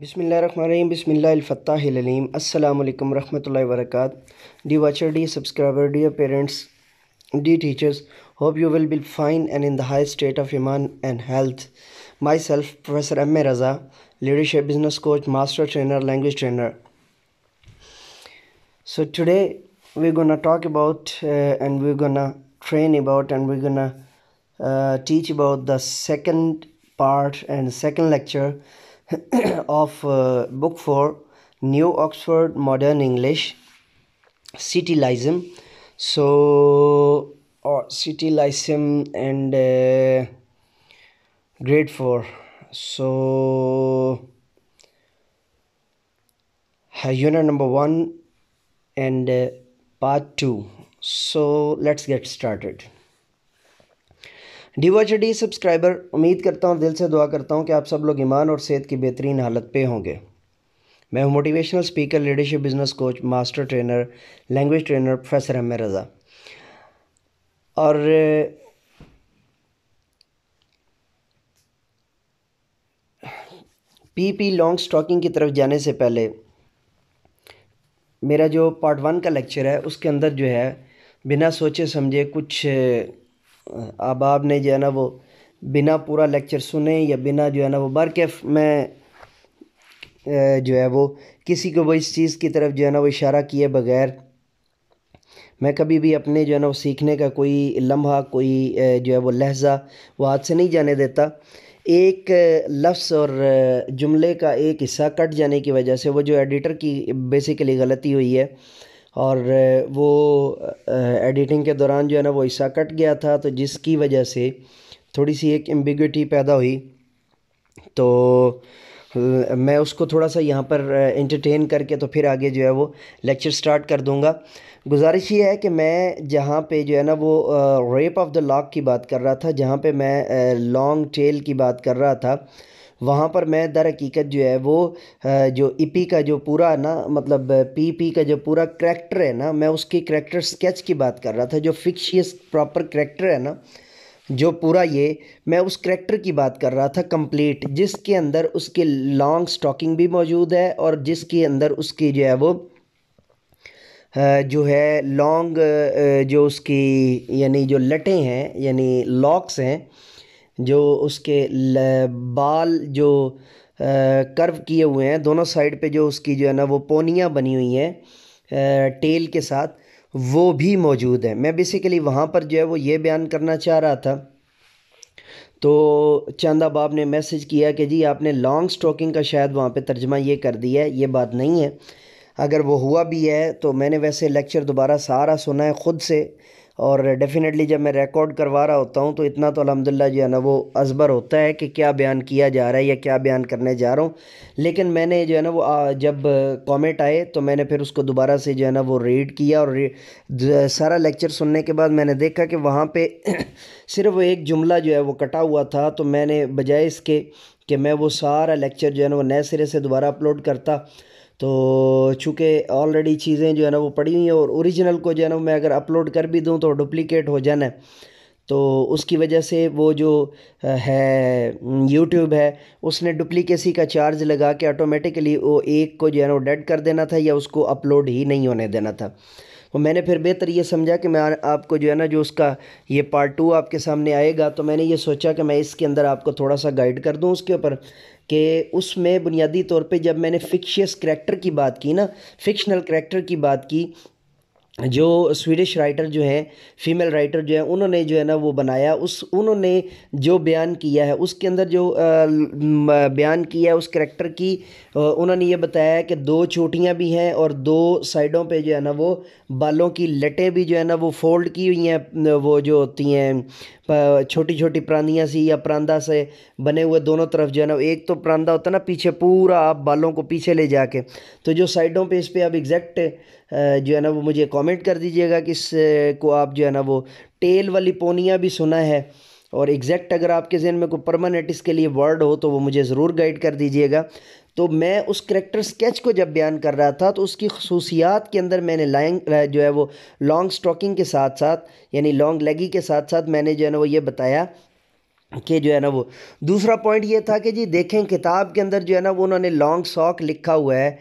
Bismillah Rahmarim, Bismillah Al Fatah Hilalim, Assalamu Alaikum dear watcher, dear subscriber, dear parents, dear teachers, hope you will be fine and in the highest state of Iman and health. Myself, Professor M. Raza, Leadership Business Coach, Master Trainer, Language Trainer. So today we're gonna talk about uh, and we're gonna train about and we're gonna uh, teach about the second part and second lecture. of uh, Book 4, New Oxford Modern English, Citylism. So, or oh, Citylism and uh, Grade 4. So, unit number 1 and uh, part 2. So, let's get started. डीवाच डी subscriber उम्मीद करता हूँ दिल से दुआ करता हूँ कि आप सब लोग ईमान और सेहत की बेहतरीन हालत पे होंगे मैं हूँ motivational speaker leadership business coach master trainer language trainer professor M Raza और पी पी लॉन्ग स्टॉकिंग की तरफ जाने से पहले मेरा जो पार्ट वन का लेक्चर है उसके अंदर जो है बिना सोचे समझे कुछ अब आपने जो है ना वो बिना पूरा लेक्चर सुने या बिना जो है ना वो बरकेफ में जो है वो किसी को वो इस चीज़ की तरफ जो है ना वो इशारा किए बगैर मैं कभी भी अपने जो है ना वो सीखने का कोई लम्हा कोई जो है वो लहजा वो हाथ से नहीं जाने देता एक लफ्स और जुमले का एक हिस्सा कट जाने की वजह से वो जो एडिटर की बेसिकली गलती हुई है और वो एडिटिंग के दौरान जो है ना वो हिस्सा कट गया था तो जिसकी वजह से थोड़ी सी एक एम्बिगटी पैदा हुई तो मैं उसको थोड़ा सा यहाँ पर एंटरटेन करके तो फिर आगे जो है वो लेक्चर स्टार्ट कर दूँगा गुजारिश ये है कि मैं जहाँ पे जो है ना वो रेप ऑफ़ द लॉक की बात कर रहा था जहाँ पे मैं लॉन्ग टेल की बात कर रहा था वहाँ पर मैं दर हक़ीक़त जो है वो जो इपी e का जो पूरा ना मतलब पी पी e का जो पूरा करैक्टर है ना मैं उसकी करैक्टर स्केच की बात कर रहा था जो फ़िक्शियस प्रॉपर करैक्टर है ना जो पूरा ये मैं उस करैक्टर की बात कर रहा था कंप्लीट जिसके अंदर उसके लॉन्ग स्टॉकिंग भी मौजूद है और जिसके अंदर उसकी जो है वो जो है लॉन्ग जो उसकी यानी जो लटें हैं यानी लॉक्स हैं जो उसके बाल जो कर्व किए हुए हैं दोनों साइड पे जो उसकी जो है ना वो पोनियाँ बनी हुई हैं टेल के साथ वो भी मौजूद है मैं बेसिकली वहाँ पर जो है वो ये बयान करना चाह रहा था तो चंदा बाब ने मैसेज किया कि जी आपने लॉन्ग स्ट्रोकिंग का शायद वहाँ पे तर्जमा ये कर दिया है ये बात नहीं है अगर वो हुआ भी है तो मैंने वैसे लेक्चर दोबारा सारा सुना है ख़ुद से और डेफ़िनेटली जब मैं रिकॉर्ड करवा रहा होता हूँ तो इतना तो अलहमदिल्ला जो है ना वो असबर होता है कि क्या बयान किया जा रहा है या क्या बयान करने जा रहा हूँ लेकिन मैंने जो है ना वो जब कॉमेंट आए तो मैंने फिर उसको दोबारा से जो है ना वो रीड किया और रीड, सारा लेक्चर सुनने के बाद मैंने देखा कि वहाँ पर सिर्फ वो एक जुमला जो है वो कटा हुआ था तो मैंने बजाय इसके कि मैं वो सारा लेक्चर जो है ना वो नए सिरे से दोबारा अपलोड करता तो चूँकि ऑलरेडी चीज़ें जो है ना वो पड़ी हुई हैं और ओरिजिनल को जो है ना मैं अगर अपलोड कर भी दूँ तो डुप्लीकेट हो जाना है तो उसकी वजह से वो जो है यूट्यूब है उसने डुप्लीकेसी का चार्ज लगा के ऑटोमेटिकली वो एक को जो है ना वो डेड कर देना था या उसको अपलोड ही नहीं होने देना था तो मैंने फिर बेहतर ये समझा कि मैं आपको जो है ना जो उसका ये पार्ट टू आपके सामने आएगा तो मैंने ये सोचा कि मैं इसके अंदर आपको थोड़ा सा गाइड कर दूँ उसके ऊपर कि उसमें बुनियादी तौर पे जब मैंने फ़िक्शियस करैक्टर की बात की ना फ़िक्शनल करैक्टर की बात की जो स्वीडिश राइटर जो हैं फीमेल राइटर जो है उन्होंने जो है ना वो बनाया उस उन्होंने जो बयान किया है उसके अंदर जो बयान किया है उस करेक्टर की उन्होंने ये बताया कि दो चोटियाँ भी हैं और दो साइडों पे जो है ना वो बालों की लटें भी जो है ना वो फोल्ड की हुई हैं वो जो होती हैं छोटी छोटी प्रांदियाँ सी या प्रांदा से बने हुए दोनों तरफ जो है ना एक तो प्रांदा होता है ना पीछे पूरा आप बालों को पीछे ले जाके तो जो साइडों पर इस पर अब एग्जैक्ट जो है ना वो मुझे कमेंट कर दीजिएगा कि इस को आप जो है ना वो टेल वाली पोनिया भी सुना है और एग्जैक्ट अगर आपके जहन में कोई परमानेंट इसके लिए वर्ड हो तो वो मुझे ज़रूर गाइड कर दीजिएगा तो मैं उस करेक्टर स्केच को जब बयान कर रहा था तो उसकी खसूसियात के अंदर मैंने लाइंग जो है वो लॉन्ग स्टॉकिंग के साथ साथ यानी लॉन्ग लेगी के साथ साथ मैंने जो है ना वो ये बताया के जो है ना वो दूसरा पॉइंट ये था कि जी देखें किताब के अंदर जो है ना वो उन्होंने लॉन्ग सॉक लिखा हुआ है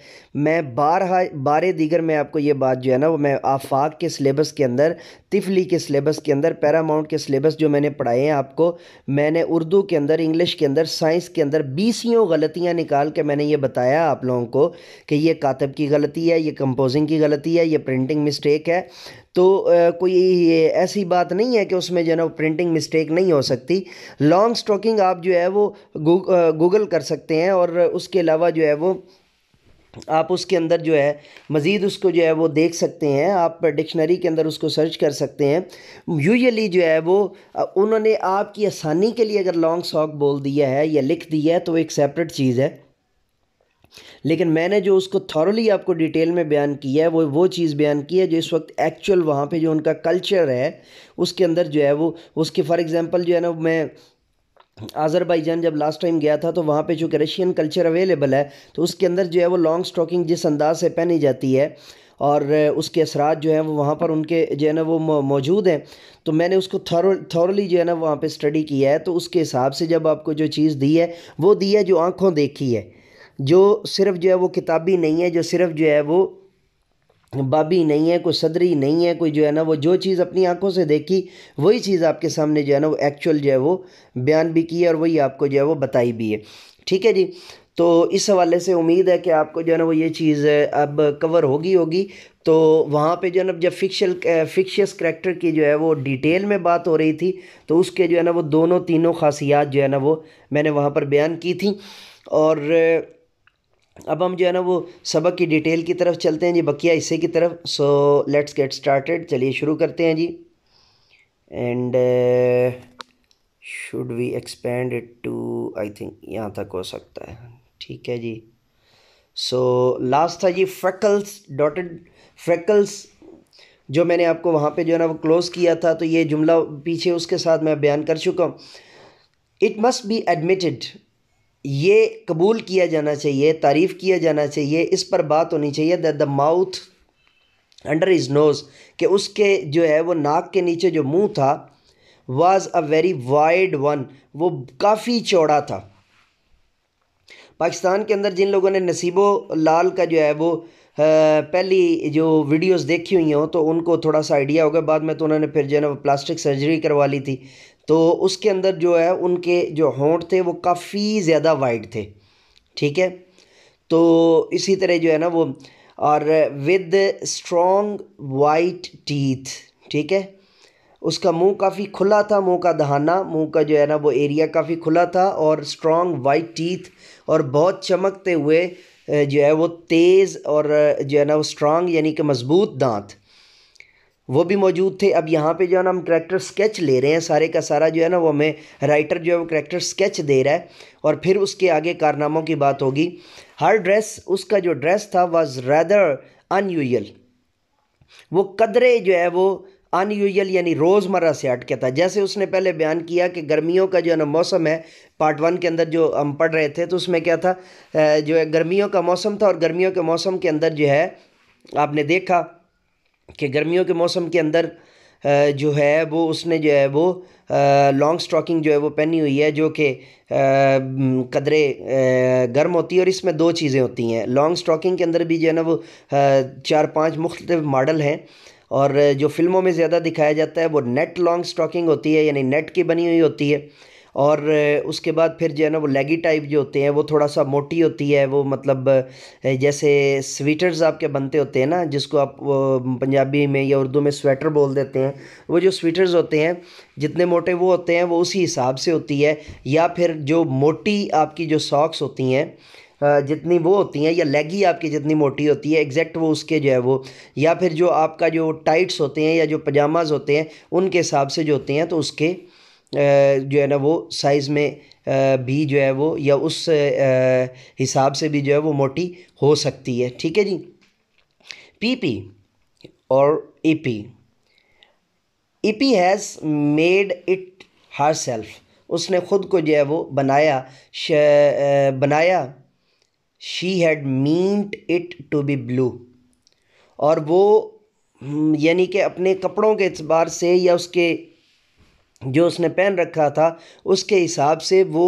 मैं बारह बारे दीगर मैं आपको ये बात जो है ना वो मैं आफाक के सिलेबस के अंदर तिफली के सिलेबस के अंदर पैरामाउंट के सिलेबस जो मैंने पढ़ाए हैं आपको मैंने उर्दू के अंदर इंग्लिश के अंदर साइंस के अंदर बीसियों गलतियाँ निकाल के मैंने ये बताया आप लोगों को कि ये कातब की गलती है ये कंपोजिंग की गलती है ये प्रिंटिंग मिस्टेक है तो आ, कोई ऐसी बात नहीं है कि उसमें जो है ना प्रिंटिंग मिस्टेक नहीं हो सकती लॉन्ग स्ट्रोकिंग आप जो है वो गूगल कर सकते हैं और उसके अलावा जो है वो आप उसके अंदर जो है मज़ीद उसको जो है वो देख सकते हैं आप डिक्शनरी के अंदर उसको सर्च कर सकते हैं यूजली जो है वो उन्होंने आपकी आसानी के लिए अगर लॉन्ग सॉक बोल दिया है या लिख दिया है तो एक सेपरेट चीज़ है लेकिन मैंने जो उसको थॉरली आपको डिटेल में बयान किया है वो वो चीज़ बयान की है जो इस वक्त एक्चुअल वहाँ पे जो उनका कल्चर है उसके अंदर जो है वो उसके फॉर एग्ज़ाम्पल जो है ना मैं आज़रबाईजान जब लास्ट टाइम गया था तो वहाँ पे चूँकि रशियन कल्चर अवेलेबल है तो उसके अंदर जो है वो लॉन्ग स्टॉकिंग जिस अंदाज से पहनी जाती है और उसके असरात जो हैं वो वहाँ पर उनके जो है ना वो मौजूद हैं तो मैंने उसको थॉरली जो है ना वहाँ पे स्टडी किया है तो उसके हिसाब से जब आपको जो चीज़ दी है वो दी है जो आँखों देखी है जो सिर्फ जो है वो किताबी नहीं है जो सिर्फ जो है वो बाबी नहीं है कोई सदरी नहीं है कोई जो है ना वो जो चीज़ अपनी आंखों से देखी वही चीज़ आपके सामने जो है ना वो एक्चुअल जो है वो बयान भी की है और वही आपको जो है वो बताई भी है ठीक है जी तो इस हवाले से उम्मीद है कि आपको जो है ना वो ये चीज़ अब कवर होगी होगी तो वहाँ पे जो है ना जब फिक्शल फिक्शियस करेक्टर की जो है वो डिटेल में बात हो रही थी तो उसके जो है ना वो दोनों तीनों खासियात जो है ना वो मैंने वहाँ पर बयान की थी और अब हम जो है ना वो सबक की डिटेल की तरफ चलते हैं जी बकिया हिस्से की तरफ सो लेट्स गेट स्टार्टेड चलिए शुरू करते हैं जी and should we expand it to I think यहाँ तक हो सकता है ठीक है जी सो so, लास्ट था जी फ्रैकल्स डॉटेड फ्रैकल्स जो मैंने आपको वहाँ पे जो है ना वो क्लोज़ किया था तो ये जुमला पीछे उसके साथ मैं बयान कर चुका हूँ इट मस्ट बी एडमिटेड ये कबूल किया जाना चाहिए तारीफ़ किया जाना चाहिए इस पर बात होनी चाहिए that the mouth under is nose कि उसके जो है वो नाक के नीचे जो मुंह था was a very wide one वो काफ़ी चौड़ा था पाकिस्तान के अंदर जिन लोगों ने नसीबो लाल का जो है वो पहली जो वीडियोस देखी हुई हों तो उनको थोड़ा सा आइडिया होगा बाद में तो उन्होंने फिर जो है ना प्लास्टिक सर्जरी करवा ली थी तो उसके अंदर जो है उनके जो होंठ थे वो काफ़ी ज़्यादा वाइड थे ठीक है तो इसी तरह जो है ना वो और विद स्ट्रॉन्ग वाइट टीथ ठीक है उसका मुंह काफ़ी खुला था मुंह का दहाना मुंह का जो है ना वो एरिया काफ़ी खुला था और स्ट्रॉन्ग वाइट टीथ और बहुत चमकते हुए जो है वो तेज़ और जो है ना वो स्ट्रांग यानी कि मज़बूत दांत वो भी मौजूद थे अब यहाँ पे जो है ना हम करैक्टर स्केच ले रहे हैं सारे का सारा जो है ना वो हमें राइटर जो है वो करैक्टर स्केच दे रहा है और फिर उसके आगे कारनामों की बात होगी हर ड्रेस उसका जो ड्रेस था वाज रैदर अनयूजल वो कदरे जो है वो अनयूजल यानी रोज़मर्रा से हट गया था जैसे उसने पहले बयान किया कि गर्मियों का जो है ना मौसम है पार्ट वन के अंदर जो हम पढ़ रहे थे तो उसमें क्या था जो है गर्मियों का मौसम था और गर्मियों के मौसम के अंदर जो है आपने देखा कि गर्मियों के मौसम के अंदर जो है वो उसने जो है वो लॉन्ग स्टॉकिंग जो है वो पहनी हुई है जो कि कदरे गर्म होती है और इसमें दो चीज़ें होती हैं लॉन्ग स्टॉकिंग के अंदर भी जो है ना वो चार पांच मुख्त मॉडल हैं और जो फिल्मों में ज़्यादा दिखाया जाता है वो नेट लॉन्ग स्टॉकिंग होती है यानी नेट की बनी हुई होती है और उसके बाद फिर जो है ना वो लेगी टाइप जो होते हैं वो थोड़ा सा मोटी होती है वो मतलब जैसे स्वेटर्स आपके बनते होते हैं ना जिसको आप पंजाबी में या उर्दू में स्वेटर बोल देते हैं वो जो स्वेटर्स होते हैं जितने मोटे वो होते हैं वो उसी हिसाब से होती है या फिर जो मोटी आपकी जो सॉक्स होती हैं जितनी वो होती हैं या लेगी आपकी जितनी मोटी होती है एग्जैक्ट वो उसके जो है वो या फिर जो आपका जो टाइट्स होते हैं या जो पजामाज़ होते हैं उनके हिसाब से जो होते हैं तो उसके जो है ना वो साइज़ में भी जो है वो या उस हिसाब से भी जो है वो मोटी हो सकती है ठीक है जी पीपी और Ippi Ippi has made it her self उसने ख़ुद को जो है वो बनाया बनाया she had meant it to be blue और वो हम्म, यानी कि अपने कपड़ों के अतबार से या उसके जो उसने पहन रखा था उसके हिसाब से वो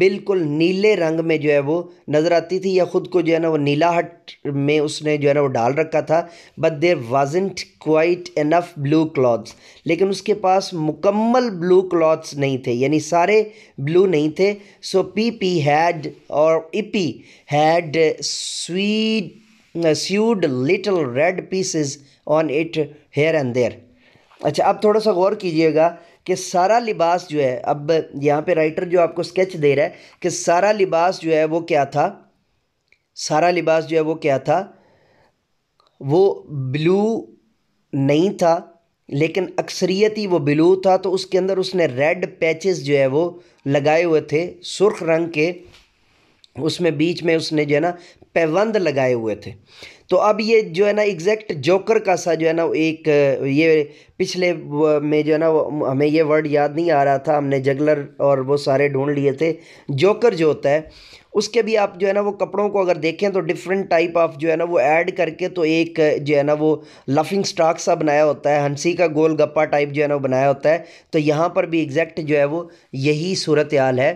बिल्कुल नीले रंग में जो है वो नज़र आती थी या ख़ुद को जो है ना वो नीलाहट में उसने जो है ना वो डाल रखा था but there wasn't quite enough blue clothes लेकिन उसके पास मुकम्मल ब्लू क्लॉथ्स नहीं थे यानी सारे ब्लू नहीं थे सो पी पी हैड और E P had sweet suede little red pieces on it here and there अच्छा अब थोड़ा सा गौर कीजिएगा कि सारा लिबास जो है अब यहाँ पे राइटर जो आपको स्केच दे रहा है कि सारा लिबास जो है वो क्या था सारा लिबास जो है वो क्या था वो ब्लू नहीं था लेकिन अक्सरियत ही वो ब्लू था तो उसके अंदर उसने रेड पैचेस जो है वो लगाए हुए थे सुर्ख रंग के उसमें बीच में उसने जो है ना पैबंद लगाए हुए थे तो अब ये जो है ना एग्जैक्ट जोकर का सा जो है ना एक ये पिछले में जो है ना हमें ये वर्ड याद नहीं आ रहा था हमने जगलर और वो सारे ढूंढ लिए थे जोकर जो होता है उसके भी आप जो है ना वो कपड़ों को अगर देखें तो डिफरेंट टाइप ऑफ जो है ना वो ऐड करके तो एक जो है ना वो लफिंग स्टाक सा बनाया होता है हंसी का गोल गप्पा टाइप जो है ना वो बनाया होता है तो यहाँ पर भी एग्जैक्ट जो है वो यही सूरत हाल है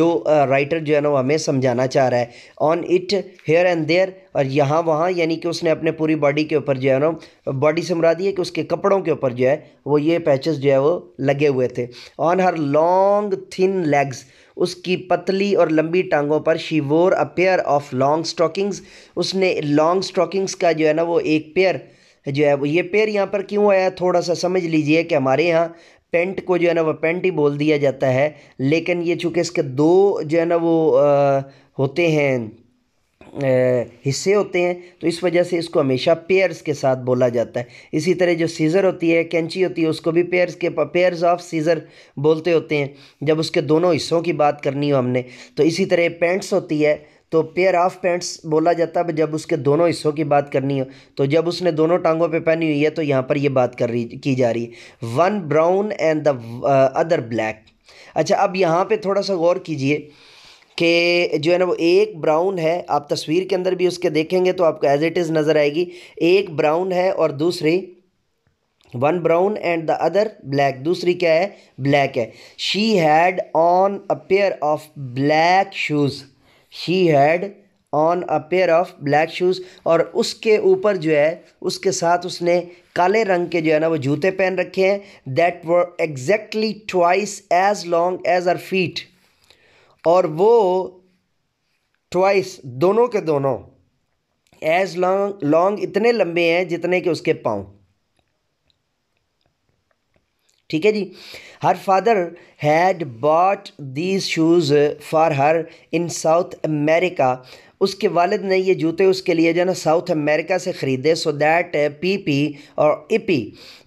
जो राइटर जो है ना वो हमें समझाना चाह रहा है on it here and there और यहाँ वहाँ यानी कि उसने अपने पूरी बॉडी के ऊपर जो है ना बॉडी से दी है कि उसके कपड़ों के ऊपर जो है वो ये पैचेस जो है वो लगे हुए थे on her long thin legs उसकी पतली और लंबी टांगों पर she wore a pair of long stockings उसने लॉन्ग स्टॉकिंग्स का जो है ना वो एक पेयर जो है वो ये पेयर यहाँ पर क्यों आया थोड़ा सा समझ लीजिए कि हमारे यहाँ पेंट को जो है ना वो पेंट ही बोल दिया जाता है लेकिन ये चूँकि इसके दो जो है ना वो आ, होते हैं हिस्से होते हैं तो इस वजह से इसको हमेशा पेयर्स के साथ बोला जाता है इसी तरह जो सीज़र होती है कैंची होती है उसको भी पेयर्स के पेयर्स ऑफ सीज़र बोलते होते हैं जब उसके दोनों हिस्सों की बात करनी हो हमने तो इसी तरह पेंट्स होती है तो पेयर ऑफ पैंट्स बोला जाता है जब उसके दोनों हिस्सों की बात करनी हो तो जब उसने दोनों टांगों पे पहनी हुई है तो यहाँ पर ये बात कर रही की जा रही है one brown and the other black अच्छा अब यहाँ पे थोड़ा सा गौर कीजिए कि जो है ना वो एक ब्राउन है आप तस्वीर के अंदर भी उसके देखेंगे तो आपको एज इट इज़ नज़र आएगी एक ब्राउन है और दूसरी one brown and the other black दूसरी क्या है ब्लैक है she had on a pair of black shoes she had on a pair of black shoes और उसके ऊपर जो है उसके साथ उसने काले रंग के जो है ना वो जूते पहन रखे हैं that were exactly twice as long are आर फीट और वो ट्वाइस दोनों के दोनों एज लॉन्ग लॉन्ग इतने लंबे हैं जितने कि उसके पाँव ठीक है जी her father had bought these shoes for her in South America उसके वालिद ने ये जूते उसके लिए जो है ना साउथ अमेरिका से ख़रीदे सो दैट पी पी और Ippi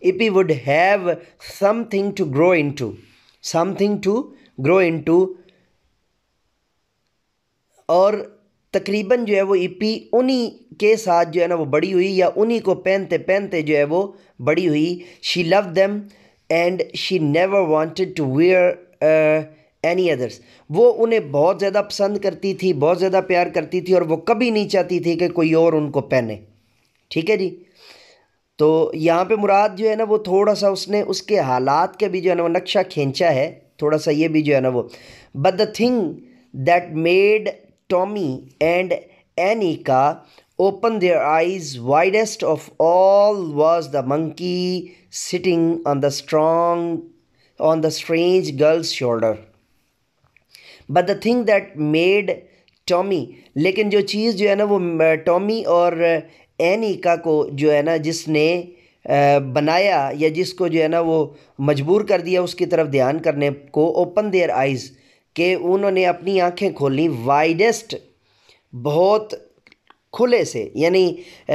Ippi would have something to grow in to something to grow in to और तकरीबन जो है वो ईपी e उन्हीं के साथ जो है ना वो बड़ी हुई या उन्हीं को पहनते पहनते जो है वो बड़ी हुई she love them and she never wanted to wear any others वो उन्हें बहुत ज़्यादा पसंद करती थी बहुत ज़्यादा प्यार करती थी और वो कभी नहीं चाहती थी कि कोई और उनको पहने ठीक है जी तो यहाँ पे मुराद जो है ना वो थोड़ा सा उसने उसके हालात के भी जो है ना वो नक्शा खींचा है थोड़ा सा ये भी जो है ना वो but the thing that made Tommy and Annika open their eyes widest of all was the monkey sitting on the strong on the strange girl's shoulder but the thing that made Tommy लेकिन जो चीज़ जो है ना वो Tommy और Aneka uh, को जो है ना जिसने uh, बनाया या जिसको जो है ना वो मजबूर कर दिया उसकी तरफ ध्यान करने को ओपन देयर आइज़ कि उन्होंने अपनी आँखें खोली वाइडेस्ट बहुत खुले से यानी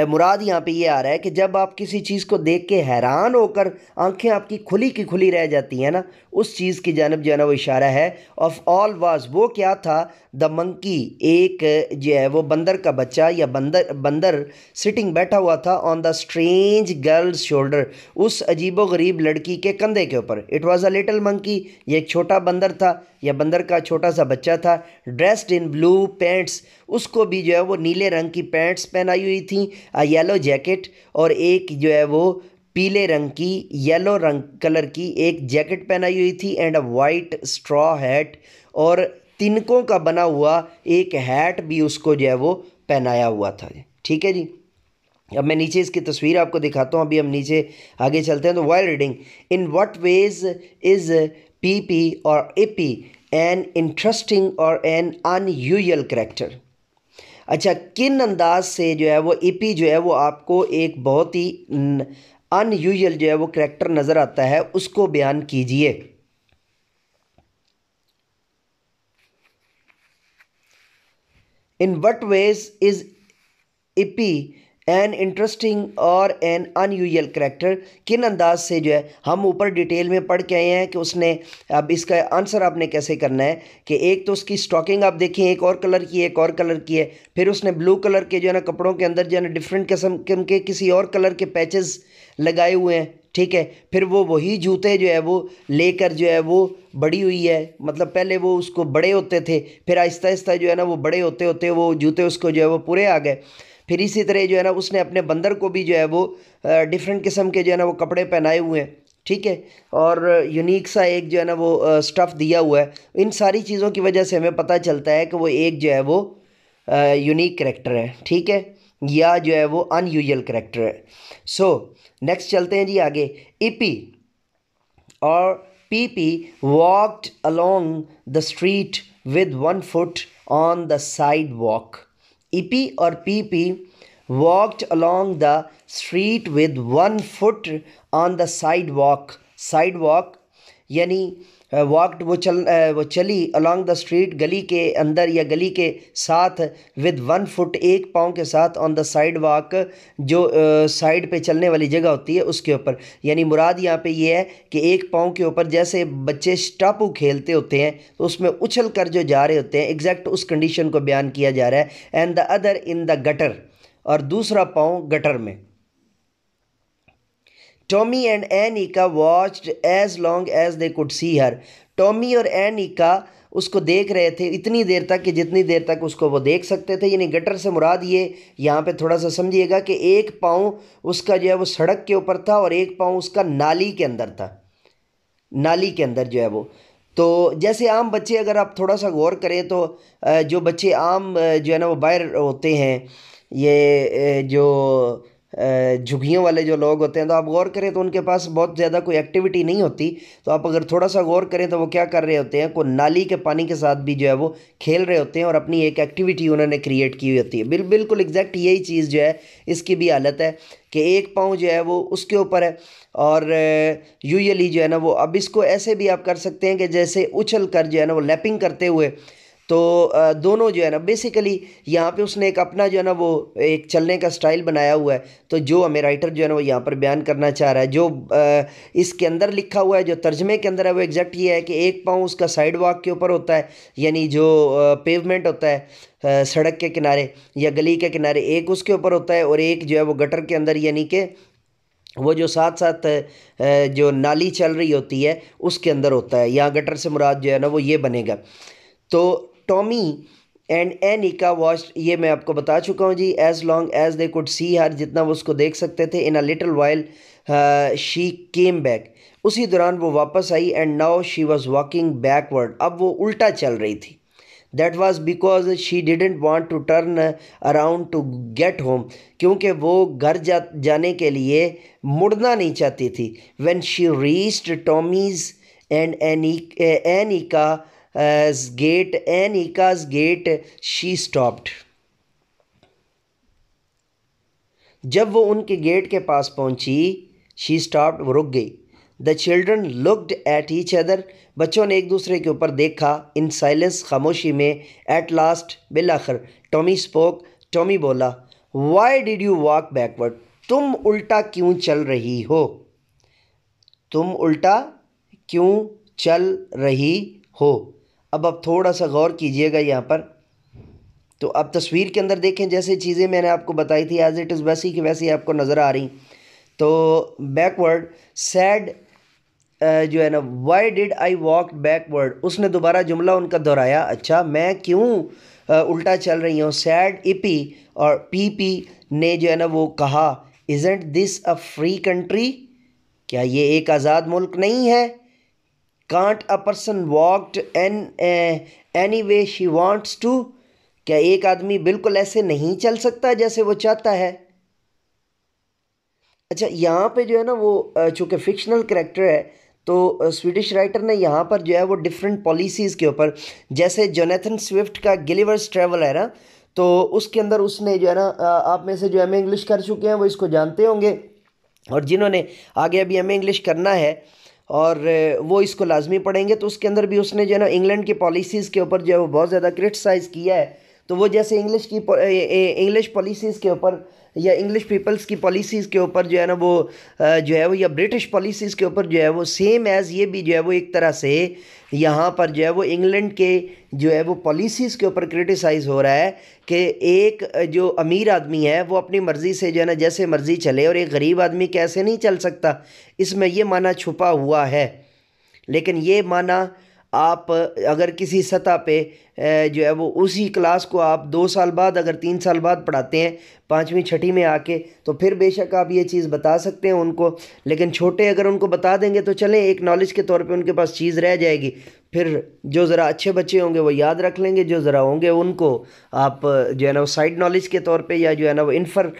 मुराद यहाँ पे ये आ रहा है कि जब आप किसी चीज़ को देख के हैरान होकर आंखें आपकी खुली की खुली रह जाती हैं ना उस चीज़ की जानब जो है ना वो इशारा है ऑफ ऑल वाज वो क्या था द मंकी एक जो है वो बंदर का बच्चा या बंदर बंदर सिटिंग बैठा हुआ था on the strange girl's shoulder उस अजीबो गरीब लड़की के कंधे के ऊपर it was a little monkey ये एक छोटा बंदर था या बंदर का छोटा सा बच्चा था ड्रेस्ड इन ब्लू पेंट्स उसको भी जो है वो नीले रंग की पैंट्स पहनाई हुई थी येलो जैकेट और एक जो है वो पीले रंग की येलो रंग कलर की एक जैकेट पहनाई हुई थी and a white straw hat और तिनकों का बना हुआ एक हैट भी उसको जो है वो पहनाया हुआ था ठीक है जी अब मैं नीचे इसकी तस्वीर आपको दिखाता हूँ अभी हम नीचे आगे चलते हैं तो while reading in what ways is Pippi और ए पी एन इंटरेस्टिंग और एन अनयूजल करेक्टर अच्छा किन अंदाज से जो है वो ईपी e जो है वो आपको एक बहुत ही अनयूजल जो है वो करेक्टर नज़र आता है उसको बयान कीजिए in what ways is Ippi an interesting और एन अनयूजल करेक्टर किन अंदाज से जो है हम ऊपर डिटेल में पढ़ के आए हैं कि उसने अब इसका आंसर आपने कैसे करना है कि एक तो उसकी स्टॉकिंग आप देखें एक और कलर की है एक और कलर की है फिर उसने ब्लू कलर के जो है ना कपड़ों के अंदर जो है ना डिफरेंट किस्म के किसी और कलर के पैचेस लगाए हुए हैं ठीक है फिर वो वही जूते जो है वो लेकर जो है वो बड़ी हुई है मतलब पहले वो उसको बड़े होते थे फिर आहिस्ता आहिस्ता जो है ना वो बड़े होते होते वो जूते उसको जो है वो पूरे आ गए फिर इसी तरह जो है ना उसने अपने बंदर को भी जो है वो डिफरेंट किस्म के जो है ना वो कपड़े पहनाए हुए हैं ठीक है और यूनिक सा एक जो है ना वो स्टफ़ दिया हुआ है इन सारी चीज़ों की वजह से हमें पता चलता है कि वो एक जो है वो यूनिक करेक्टर है ठीक है या जो है वो अनयूजल करेक्टर है सो so, नेक्स्ट चलते हैं जी आगे ईपी e और Pippi walked along the street with one foot on the sidewalk Ippi or Pipi walked along the street with one foot on the sidewalk. Sidewalk, yani walked वो चल वो चली along the street गली के अंदर या गली के साथ विद वन फुट एक पाँव के साथ ऑन द साइड वॉक जो साइड पे चलने वाली जगह होती है उसके ऊपर यानी मुराद यहाँ पे ये है कि एक पाँव के ऊपर जैसे बच्चे स्टापू खेलते होते हैं तो उसमें उछल कर जो जा रहे होते हैं एग्जैक्ट उस कंडीशन को बयान किया जा रहा है and the other in the gutter और दूसरा पाँव गटर में Tommy and Annika watched as long as they could see her Tommy और एनिका उसको देख रहे थे इतनी देर तक कि जितनी देर तक उसको वो देख सकते थे यानी गटर से मुराद ये यहाँ पे थोड़ा सा समझिएगा कि एक पाँव उसका जो है वो सड़क के ऊपर था और एक पाँव उसका नाली के अंदर था नाली के अंदर जो है वो तो जैसे आम बच्चे अगर आप थोड़ा सा गौर करें तो जो बच्चे आम जो है ना वो बाहर होते हैं ये जो झुगियों वाले जो लोग होते हैं तो आप गौर करें तो उनके पास बहुत ज़्यादा कोई एक्टिविटी नहीं होती तो आप अगर थोड़ा सा गौर करें तो वो क्या कर रहे होते हैं को नाली के पानी के साथ भी जो है वो खेल रहे होते हैं और अपनी एक एक्टिविटी उन्होंने क्रिएट की हुई होती है बिल बिल्कुल एग्जैक्ट यही चीज़ जो है इसकी भी हालत है कि एक पाँव जो है वो उसके ऊपर है और यूजली जो है ना वो अब इसको ऐसे भी आप कर सकते हैं कि जैसे उछल कर जो है ना वो लैपिंग करते हुए तो दोनों जो है ना बेसिकली यहाँ पे उसने एक अपना जो है ना वो एक चलने का स्टाइल बनाया हुआ है तो जो हमें राइटर जो है ना वो यहाँ पर बयान करना चाह रहा है जो इसके अंदर लिखा हुआ है जो तर्जमे के अंदर है वो एग्जैक्ट ये है कि एक पाँव उसका साइड वॉक के ऊपर होता है यानी जो पेवमेंट होता है सड़क के किनारे या गली के किनारे एक उसके ऊपर होता है और एक जो है वो गटर के अंदर यानी कि वो जो साथ साथ जो नाली चल रही होती है उसके अंदर होता है यहाँ गटर से मुराद जो है ना वो ये बनेगा तो टॉमी एंड एनिका वॉच ये मैं आपको बता चुका हूँ जी as long as they could see her जितना वो उसको देख सकते थे in a little while she came back उसी दौरान वो वापस आई and now she was walking backward अब वो उल्टा चल रही थी that was because she didn't want to turn around to get home क्योंकि वो घर जा जाने के लिए मुड़ना नहीं चाहती थी when she reached Tommy's and Annie Annika gate and Ika's gate she stopped. जब वो उनके गेट के पास पहुंची शी वो रुक गई the children looked at each other बच्चों ने एक दूसरे के ऊपर देखा इन साइलेंस खामोशी में एट लास्ट बिलाखर टॉमी स्पोक टॉमी बोला why did you walk backward तुम उल्टा क्यों चल रही हो तुम उल्टा क्यों चल रही हो अब आप थोड़ा सा गौर कीजिएगा यहाँ पर तो अब तस्वीर के अंदर देखें जैसे चीज़ें मैंने आपको बताई थी एज़ इट इज़ वैसी कि वैसी आपको नज़र आ रही तो बैकवर्ड सैड जो है ना why did I walk backward उसने दोबारा जुमला उनका दोहराया अच्छा मैं क्यों उल्टा चल रही हूँ सैड इपी और पी पी ने जो है ना वो कहा isn't this a free country क्या ये एक आज़ाद मुल्क नहीं है can't a person walked an any way she wants to क्या एक आदमी बिल्कुल ऐसे नहीं चल सकता जैसे वो चाहता है अच्छा यहाँ पे जो है ना वो चूँकि फ़िक्शनल करेक्टर है तो स्वीडिश राइटर ने यहाँ पर जो है वो डिफरेंट पॉलिसीज़ के ऊपर जैसे जोनेथन स्विफ्ट का गिलीवर्स ट्रेवल है ना तो उसके अंदर उसने जो है ना आप में से जो एम इंग्लिश कर चुके हैं वो इसको जानते होंगे और जिन्होंने आगे अभी एम इंग्लिश करना है और वो इसको लाजमी पढ़ेंगे तो उसके अंदर भी उसने जो है ना इंग्लैंड की पॉलिसीज़ के ऊपर जो है वो बहुत ज़्यादा क्रिटिसाइज़ किया है तो वो जैसे इंग्लिश की इंग्लिश पॉलिसीज़ के ऊपर या इंग्लिश पीपल्स की पॉलिसीज़ के ऊपर जो है ना वो जो है वो या ब्रिटिश पॉलिसीज़ के ऊपर जो है वो सेम एज़ ये भी जो है वो एक तरह से यहाँ पर जो है वो इंग्लैंड के जो है वो पॉलिसीज़ के ऊपर क्रिटिसाइज़ हो रहा है कि एक जो अमीर आदमी है वो अपनी मर्ज़ी से जो है ना जैसे मर्ज़ी चले और एक गरीब आदमी कैसे नहीं चल सकता इसमें ये माना छुपा हुआ है लेकिन ये माना आप अगर किसी सतह पे जो है वो उसी क्लास को आप दो साल बाद अगर तीन साल बाद पढ़ाते हैं पाँचवीं छठी में आके तो फिर बेशक आप ये चीज़ बता सकते हैं उनको लेकिन छोटे अगर उनको बता देंगे तो चलें एक नॉलेज के तौर पे उनके पास चीज़ रह जाएगी फिर जो ज़रा अच्छे बच्चे होंगे वो याद रख लेंगे जो ज़रा होंगे उनको आप जो है ना वो साइड नॉलेज के तौर पर या जो है ना वो इन्फर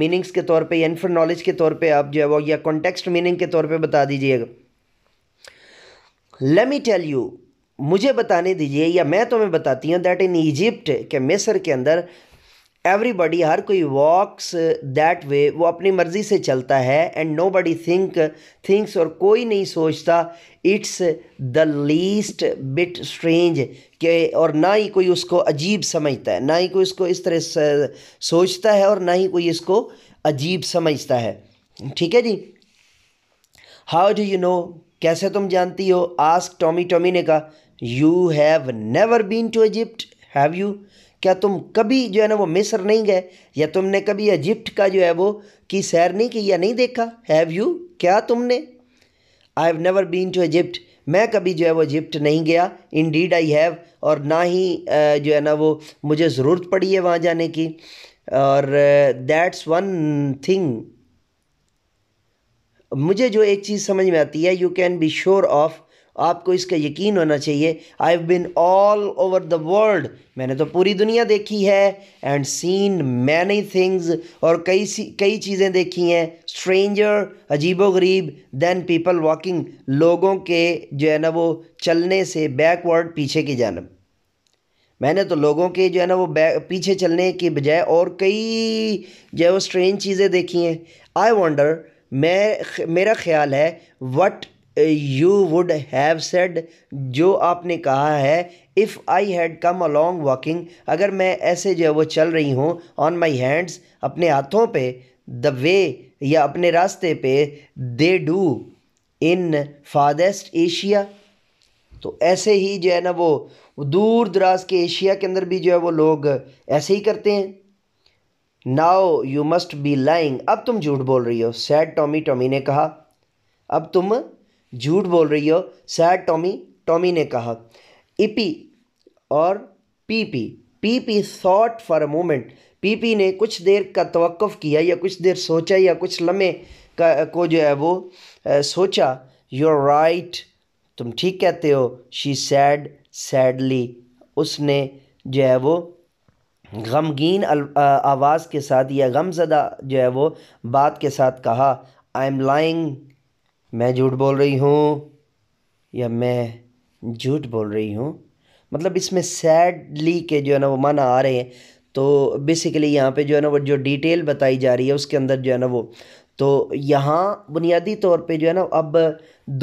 मीनिंग्स के तौर पर या इन्फर नॉलेज के तौर पर आप जो है वो या कॉन्टेक्स्ट मीनिंग के तौर पर बता दीजिएगा लेमी टेल यू मुझे बताने दीजिए या मैं तुम्हें बताती हूँ दैट इन इजिप्ट के मिस्र के अंदर एवरीबडी हर कोई वॉक्स दैट वे वो अपनी मर्ज़ी से चलता है and nobody think thinks और कोई नहीं सोचता it's the least bit strange के और ना ही कोई उसको अजीब समझता है ना ही कोई उसको इस तरह सोचता है और ना ही कोई इसको अजीब समझता है ठीक है जी हाउ डू यू नो कैसे तुम जानती हो आस्क टॉमी टॉमी ने कहा you have never been to Egypt have you क्या तुम कभी जो है ना वो मिस्र नहीं गए या तुमने कभी इजिप्ट का जो है वो की सैर नहीं की या नहीं देखा हैव यू क्या तुमने I have never been to Egypt मैं कभी जो है वो इजिप्ट नहीं गया इन डीड आई हैव और ना ही जो है ना वो मुझे ज़रूरत पड़ी है वहाँ जाने की और दैट्स वन थिंग मुझे जो एक चीज़ समझ में आती है you can be sure of आपको इसका यकीन होना चाहिए I have been all over the world मैंने तो पूरी दुनिया देखी है एंड सीन मैनी थिंग्स और कई सी कई चीज़ें देखी हैं स्ट्रेंजर अजीबो गरीब दैन पीपल वॉकिंग लोगों के जो है ना वो चलने से बैकवर्ड पीछे की जानब मैंने तो लोगों के जो है ना वो पीछे चलने के बजाय और कई जो है वो स्ट्रेंज चीज़ें देखी हैं आई वॉन्डर मैं मेरा ख्याल है what you would have said जो आपने कहा है if I had come along walking अगर मैं ऐसे जो है वो चल रही हूँ ऑन माई हैंड्स अपने हाथों पे द वे या अपने रास्ते पे दे डू इन फादेस्ट एशिया तो ऐसे ही जो है ना वो दूर दराज के एशिया के अंदर भी जो है वो लोग ऐसे ही करते हैं नाओ यू मस्ट बी लाइंग अब तुम झूठ बोल रही हो सैड टॉमी टॉमी ने कहा अब तुम झूठ बोल रही हो सैड टॉमी टॉमी ने कहा इपी और P P P Pippi thought for a moment Pippi ने कुछ देर का तवक़ किया या कुछ देर सोचा या कुछ लम्हे का को जो है वो आ, सोचा योर राइट right. तुम ठीक कहते हो शी सैड सैडली उसने जो है वो गमगीन आवाज़ के साथ या गमज़दा जो है वो बात के साथ कहा आई एम लाइंग मैं झूठ बोल रही हूँ या मैं झूठ बोल रही हूँ मतलब इसमें सैडली के जो है ना वो माना आ रहे हैं तो बेसिकली यहाँ पे जो है ना वो जो डिटेल बताई जा रही है उसके अंदर जो है ना वो तो यहाँ बुनियादी तौर पे जो है ना अब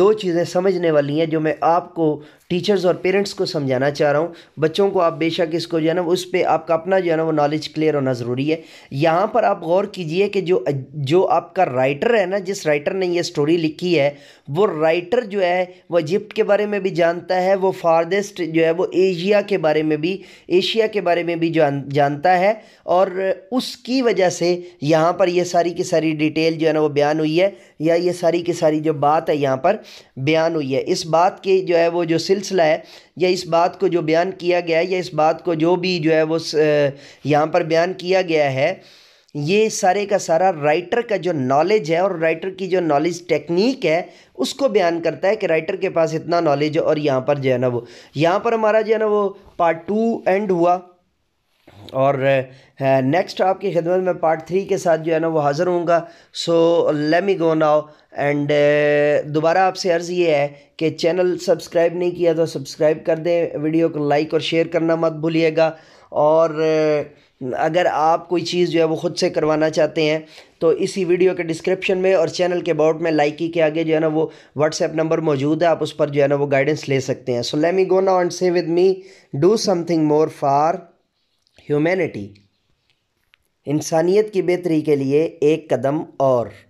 दो चीज़ें समझने वाली हैं जो मैं आपको टीचर्स और पेरेंट्स को समझाना चाह रहा हूँ बच्चों को आप बेशक इसको जो है ना उस पर आपका अपना जो है ना वो नॉलेज क्लियर होना ज़रूरी है यहाँ पर आप गौर कीजिए कि जो जो आपका राइटर है ना जिस राइटर ने ये स्टोरी लिखी है वो राइटर जो है वो इजिप्ट के बारे में भी जानता है वो फारदेस्ट जो है वो एशिया के बारे में भी एशिया के बारे में भी जान जानता है और उसकी वजह से यहाँ पर यह सारी की सारी डिटेल जो है ना वो बयान हुई है या ये सारी की सारी जो बात है यहाँ पर बयान हुई है इस बात के जो है वो जो सिलसिला है या इस बात को जो बयान किया गया है या इस बात को जो भी जो है वो यहाँ पर बयान किया गया है ये सारे का सारा राइटर का जो नॉलेज है और राइटर की जो नॉलेज टेक्निक है उसको बयान करता है कि राइटर के पास इतना नॉलेज है और यहाँ पर जो है ना वो यहाँ पर हमारा जो है ना वो पार्ट टू एंड हुआ और नेक्स्ट आपकी खिदमत में पार्ट थ्री के साथ जो है ना वो हाज़िर होऊंगा so let me go now and दोबारा आपसे अर्ज़ ये है कि चैनल सब्सक्राइब नहीं किया तो सब्सक्राइब कर दें वीडियो को लाइक और शेयर करना मत भूलिएगा और अगर आप कोई चीज़ जो है वो ख़ुद से करवाना चाहते हैं तो इसी वीडियो के डिस्क्रिप्शन में और चैनल के अबाउट में लाइकी के आगे जो है ना वो व्हाट्सएप नंबर मौजूद है आप उस पर जो है ना वो गाइडेंस ले सकते हैं so let me go now and say with me do something more for humanity इंसानियत की बेहतरी के लिए एक कदम और